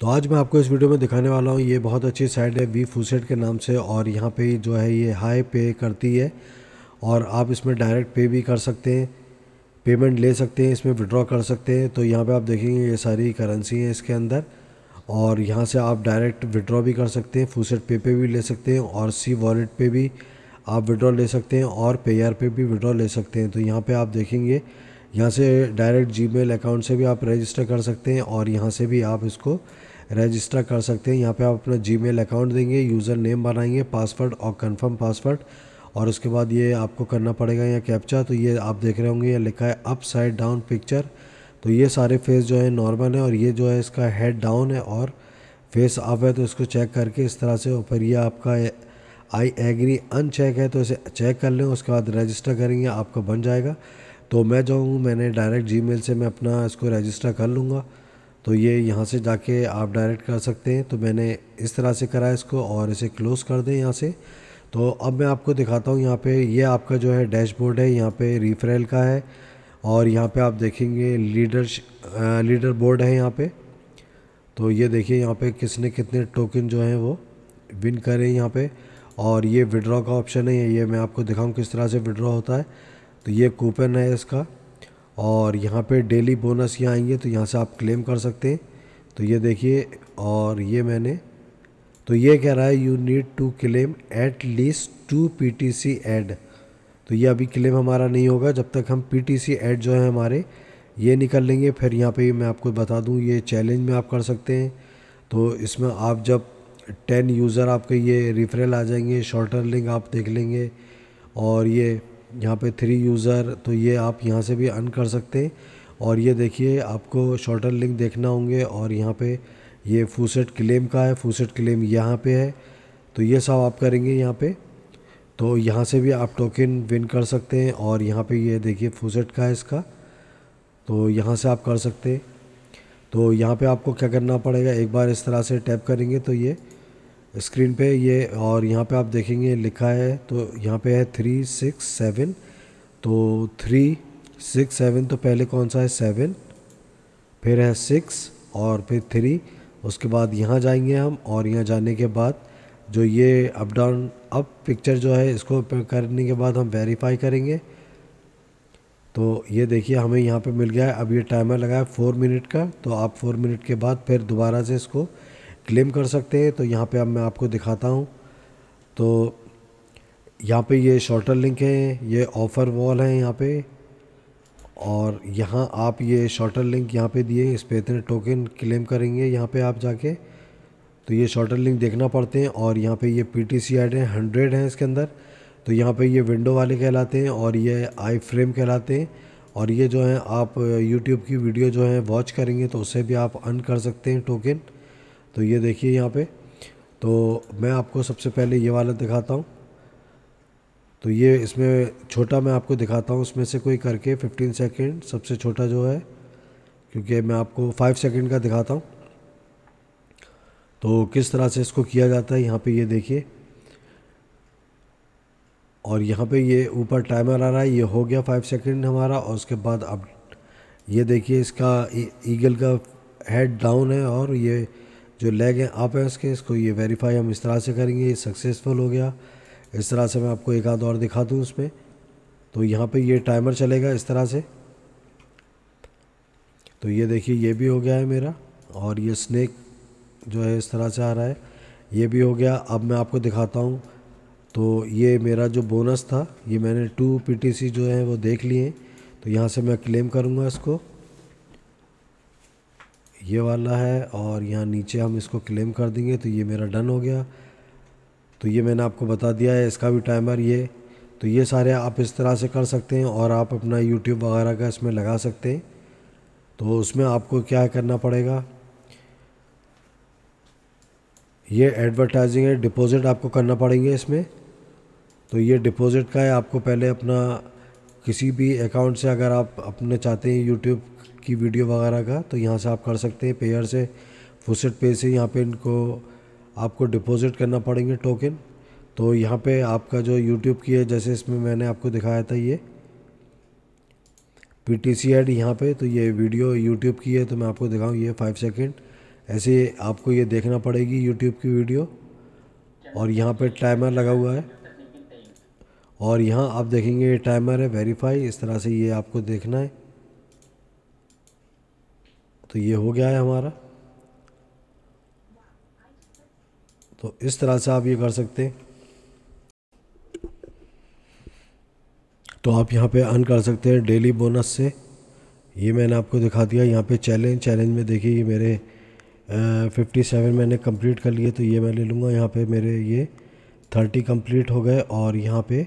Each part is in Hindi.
तो आज मैं आपको इस वीडियो में दिखाने वाला हूँ ये बहुत अच्छी साइट है वी फूसेट के नाम से और यहाँ पे जो है ये हाई पे करती है और आप इसमें डायरेक्ट पे भी कर सकते हैं पेमेंट ले सकते हैं इसमें विड्रॉ कर सकते हैं तो यहाँ पे आप देखेंगे ये सारी करेंसी है इसके अंदर और यहाँ से आप डायरेक्ट विड्रॉ भी कर सकते हैं फूसेट पे पे भी ले सकते हैं और सी वॉलेट पे भी आप विड्रॉ ले सकते हैं और आर पे भी विड्रॉ ले सकते हैं तो यहाँ पर आप देखेंगे यहाँ से डायरेक्ट जीमेल अकाउंट से भी आप रजिस्टर कर सकते हैं और यहाँ से भी आप इसको रजिस्टर कर सकते हैं यहाँ पे आप अपना जीमेल अकाउंट देंगे यूज़र नेम बनाएंगे पासवर्ड और कंफर्म पासवर्ड और उसके बाद ये आपको करना पड़ेगा यहाँ कैप्चा तो ये आप देख रहे होंगे ये लिखा है अप साइड डाउन पिक्चर तो ये सारे फेस जो है नॉर्मल है और ये जो है इसका हेड डाउन है और फेस अप है तो इसको चेक करके इस तरह से ऊपर ये आपका आई एग्री अनचेक है तो इसे चेक कर लें उसके बाद रजिस्टर करेंगे आपका बन जाएगा तो मैं जाऊँ मैंने डायरेक्ट जी से मैं अपना इसको रजिस्टर कर लूँगा तो ये यहाँ से जाके आप डायरेक्ट कर सकते हैं तो मैंने इस तरह से करा इसको और इसे क्लोज़ कर दें यहाँ से तो अब मैं आपको दिखाता हूँ यहाँ पे ये आपका जो है डैशबोर्ड है यहाँ पे रिफ्रेल का है और यहाँ पे आप देखेंगे लीडर लीडर बोर्ड है यहाँ पे तो ये देखिए यहाँ पे किसने कितने टोकन जो हैं वो विन करें यहाँ पर और ये विड्रॉ का ऑप्शन है ये मैं आपको दिखाऊँ किस तरह से विड्रॉ होता है तो ये कूपन है इसका और यहाँ पे डेली बोनस यहाँ आएंगे तो यहाँ से आप क्लेम कर सकते हैं तो ये देखिए और ये मैंने तो ये कह रहा है you need to claim at least two P T C ad तो ये अभी क्लेम हमारा नहीं होगा जब तक हम पी टी सी एड जो है हमारे ये निकल लेंगे फिर यहाँ पे मैं आपको बता दूँ ये चैलेंज में आप कर सकते हैं तो इसमें आप जब टेन यूज़र आपके ये रिफरल आ जाएंगे शॉर्टर लिंक आप देख लेंगे और ये यहाँ पे थ्री यूज़र तो ये आप यहाँ से भी अन कर सकते हैं और ये देखिए आपको शॉर्टर लिंक देखना होंगे और यहाँ पे ये फूसेट क्लेम का है फूसेट क्लेम यहाँ पे है तो ये सब आप करेंगे यहाँ पे तो यहाँ से भी आप टोकन विन कर सकते हैं और यहाँ पे ये देखिए फूसेट का है इसका तो यहाँ से आप कर सकते हैं तो यहाँ पर आपको क्या करना पड़ेगा एक बार इस तरह से टैप करेंगे तो ये स्क्रीन पे ये और यहाँ पे आप देखेंगे लिखा है तो यहाँ पे है थ्री सिक्स सेवन तो थ्री सिक्स सेवन तो पहले कौन सा है सेवन फिर है सिक्स और फिर थ्री उसके बाद यहाँ जाएंगे हम और यहाँ जाने के बाद जो ये अप डाउन अप पिक्चर जो है इसको करने के बाद हम वेरीफाई करेंगे तो ये देखिए हमें यहाँ पे मिल गया है अब ये टाइमर लगा है फोर मिनट का तो आप फोर मिनट के बाद फिर दोबारा से इसको क्लेम कर सकते हैं तो यहाँ पे अब मैं आपको दिखाता हूँ तो यहाँ पे ये शॉर्टर लिंक है ये ऑफ़र वॉल है यहाँ पे और यहाँ आप ये शॉर्टर लिंक यहाँ पे दिए इस पर इतने टोकन क्लेम करेंगे यहाँ पे आप जाके तो ये शॉर्टर लिंक देखना पड़ते हैं और यहाँ पे ये पी टी सी आइडें हंड्रेड हैं इसके अंदर तो यहाँ पे ये विंडो वाले कहलाते हैं और ये आई फ्रेम कहलाते हैं और ये जो है आप यूट्यूब की वीडियो जो है वॉच करेंगे तो उससे भी आप अर्न कर सकते हैं टोकन तो ये देखिए यहाँ पे तो मैं आपको सबसे पहले ये वाला दिखाता हूँ तो ये इसमें छोटा मैं आपको दिखाता हूँ उसमें से कोई करके 15 सेकंड सबसे छोटा जो है क्योंकि मैं आपको 5 सेकंड का दिखाता हूँ तो किस तरह से इसको किया जाता है यहाँ पे ये देखिए और यहाँ पे ये ऊपर टाइमर आ रहा है ये हो गया फाइव सेकंड हमारा और उसके बाद अब ये देखिए इसका ईगल e-, का हेड डाउन है और ये जो लैग है आप है उसके इसको ये वेरीफाई हम इस तरह से करेंगे ये सक्सेसफुल हो गया इस तरह से मैं आपको एक आध और दिखा दूँ उसमें तो यहाँ पे ये टाइमर चलेगा इस तरह से तो ये देखिए ये भी हो गया है मेरा और ये स्नैक जो है इस तरह से आ रहा है ये भी हो गया अब मैं आपको दिखाता हूँ तो ये मेरा जो बोनस था ये मैंने टू पीटीसी जो है वो देख लिए तो यहाँ से मैं क्लेम करूँगा इसको ये वाला है और यहाँ नीचे हम इसको क्लेम कर देंगे तो ये मेरा डन हो गया तो ये मैंने आपको बता दिया है इसका भी टाइमर ये तो ये सारे आप इस तरह से कर सकते हैं और आप अपना यूट्यूब वगैरह का इसमें लगा सकते हैं तो उसमें आपको क्या करना पड़ेगा ये एडवर्टाइजिंग है डिपॉज़िट आपको करना पड़ेंगे इसमें तो ये डिपॉज़िट का है आपको पहले अपना किसी भी अकाउंट से अगर आप अपने चाहते हैं यूट्यूब की वीडियो वगैरह का तो यहाँ से आप कर सकते हैं पेयर से फुसेट पे से यहाँ पे इनको आपको डिपॉजिट करना पड़ेंगे टोकन तो यहाँ पे आपका जो यूट्यूब की है जैसे इसमें मैंने आपको दिखाया था ये पी टी सी एड यहाँ पर तो ये वीडियो यूट्यूब की है तो मैं आपको दिखाऊँ ये फाइव सेकेंड ऐसे आपको ये देखना पड़ेगी यूट्यूब की वीडियो और यहाँ पे टाइमर लगा हुआ है और यहाँ आप देखेंगे ये टाइमर है वेरीफाई इस तरह से ये आपको देखना है तो ये हो गया है हमारा तो इस तरह से आप ये कर सकते हैं तो आप यहाँ पे अन कर सकते हैं डेली बोनस से ये मैंने आपको दिखा दिया यहाँ पे चैलेंज चैलेंज में देखिए ये मेरे फिफ्टी सेवन मैंने कंप्लीट कर लिए तो ये मैं ले लूँगा यहाँ पे मेरे ये थर्टी कंप्लीट हो गए और यहाँ पे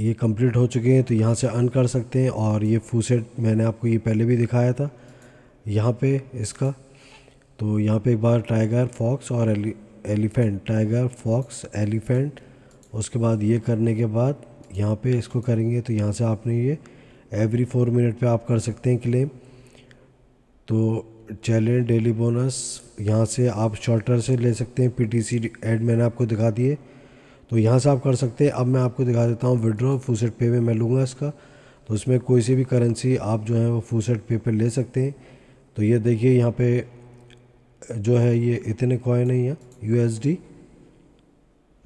ये कंप्लीट हो चुके हैं तो यहाँ से अन कर सकते हैं और ये फूसेट मैंने आपको ये पहले भी दिखाया था यहाँ पे इसका तो यहाँ पे एक बार टाइगर फॉक्स और एलिफेंट टाइगर फॉक्स एलिफेंट उसके बाद ये करने के बाद यहाँ पे इसको करेंगे तो यहाँ से आपने ये एवरी फोर मिनट पे आप कर सकते हैं क्लेम तो चैलेंज डेली बोनस यहाँ से आप शॉर्टर से ले सकते हैं सी एड मैंने आपको दिखा दिए तो यहाँ से आप कर सकते हैं अब मैं आपको दिखा देता हूँ विड्रॉ फूसेट पे में मैं लूँगा इसका तो उसमें कोई सी भी करेंसी आप जो है वो फूसेट पे पर ले सकते हैं तो ये देखिए यहाँ पे जो है ये इतने कॉइन है यहाँ डी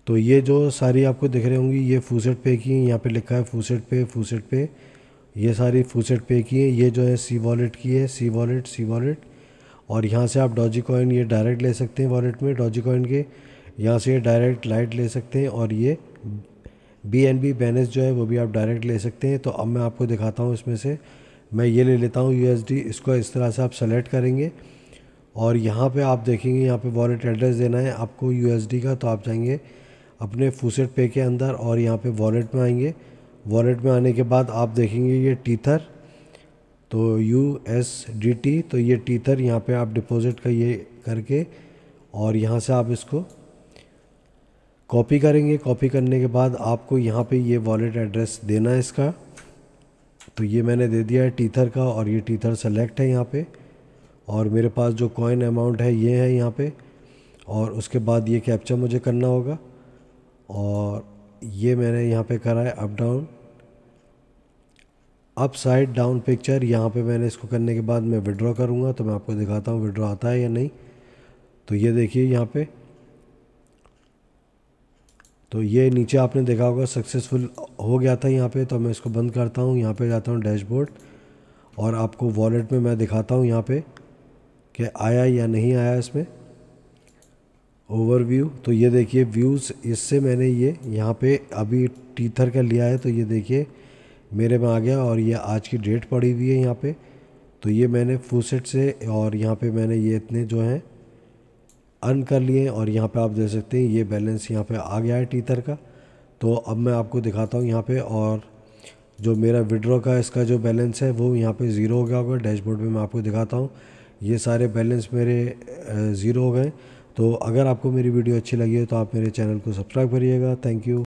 तो ये जो सारी आपको दिख रही होंगी ये फूसेट पे की यहाँ पे लिखा है फूसेट पे फूसेट पे ये सारी फूसेट पे की है ये जो है सी वॉलेट की है सी वॉलेट सी वॉलेट और यहाँ से आप डॉजी कॉइन ये डायरेक्ट ले सकते हैं वॉलेट में डॉजी कॉइन के यहाँ से डायरेक्ट लाइट ले सकते हैं और ये बी एन बी बैलेंस जो है वो भी आप डायरेक्ट ले सकते हैं तो अब मैं आपको दिखाता हूँ इसमें से मैं ये ले लेता हूँ डी इसको इस तरह से आप सेलेक्ट करेंगे और यहाँ पे आप देखेंगे यहाँ पे वॉलेट एड्रेस देना है आपको डी का तो आप जाएंगे अपने फूसेट पे के अंदर और यहाँ पे वॉलेट में आएंगे वॉलेट में आने के बाद आप देखेंगे ये टीथर तो यू एस डी टी तो ये टीथर यहाँ पे आप डिपॉजिट का ये करके और यहाँ से आप इसको कॉपी करेंगे कॉपी करने के बाद आपको यहाँ पे ये वॉलेट एड्रेस देना है इसका तो ये मैंने दे दिया है टीथर का और ये टीथर सेलेक्ट है यहाँ पे और मेरे पास जो कॉइन अमाउंट है ये है यहाँ पे और उसके बाद ये कैप्चर मुझे करना होगा और ये मैंने यहाँ पे करा है up down upside down picture यहाँ पे मैंने इसको करने के बाद मैं विड्रॉ करूँगा तो मैं आपको दिखाता हूँ विड्रॉ आता है या नहीं तो ये देखिए यहाँ पर तो ये नीचे आपने देखा होगा सक्सेसफुल हो गया था यहाँ पे तो मैं इसको बंद करता हूँ यहाँ पे जाता हूँ डैशबोर्ड और आपको वॉलेट में मैं दिखाता हूँ यहाँ पे कि आया या नहीं आया इसमें ओवरव्यू तो ये देखिए व्यूज़ इससे मैंने ये यहाँ पे अभी टीथर का लिया है तो ये देखिए मेरे में आ गया और ये आज की डेट पड़ी हुई है यहाँ पर तो ये मैंने फूसेट से और यहाँ पर मैंने ये इतने जो हैं अर्न कर लिए और यहाँ पे आप देख सकते हैं ये बैलेंस यहाँ पे आ गया है टीथर का तो अब मैं आपको दिखाता हूँ यहाँ पे और जो मेरा विड्रॉ का इसका जो बैलेंस है वो यहाँ पे ज़ीरो हो गया होगा डैशबोर्ड में मैं आपको दिखाता हूँ ये सारे बैलेंस मेरे ज़ीरो हो गए तो अगर आपको मेरी वीडियो अच्छी लगी हो तो आप मेरे चैनल को सब्सक्राइब करिएगा थैंक यू